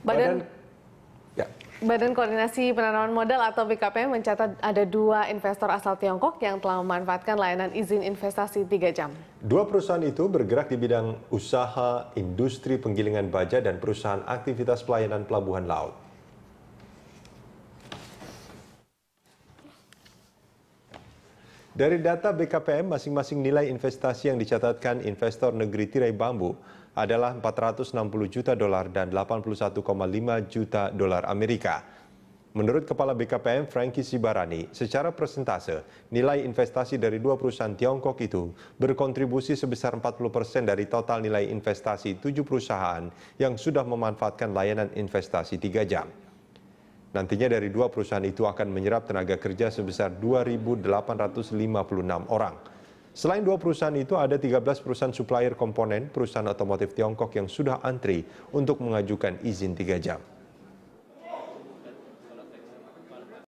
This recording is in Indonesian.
Badan, Badan Ya. Badan Koordinasi Penanaman Modal atau BKPM mencatat ada dua investor asal Tiongkok yang telah memanfaatkan layanan izin investasi tiga jam. Dua perusahaan itu bergerak di bidang usaha, industri penggilingan baja, dan perusahaan aktivitas pelayanan pelabuhan laut. Dari data BKPM, masing-masing nilai investasi yang dicatatkan investor negeri tirai bambu adalah 460 juta dolar dan 81,5 juta dolar Amerika. Menurut Kepala BKPM Frankie Sibarani, secara persentase, nilai investasi dari dua perusahaan Tiongkok itu berkontribusi sebesar 40% persen dari total nilai investasi tujuh perusahaan yang sudah memanfaatkan layanan investasi tiga jam. Nantinya dari dua perusahaan itu akan menyerap tenaga kerja sebesar 2.856 orang. Selain dua perusahaan itu, ada 13 perusahaan supplier komponen perusahaan otomotif Tiongkok yang sudah antri untuk mengajukan izin 3 jam.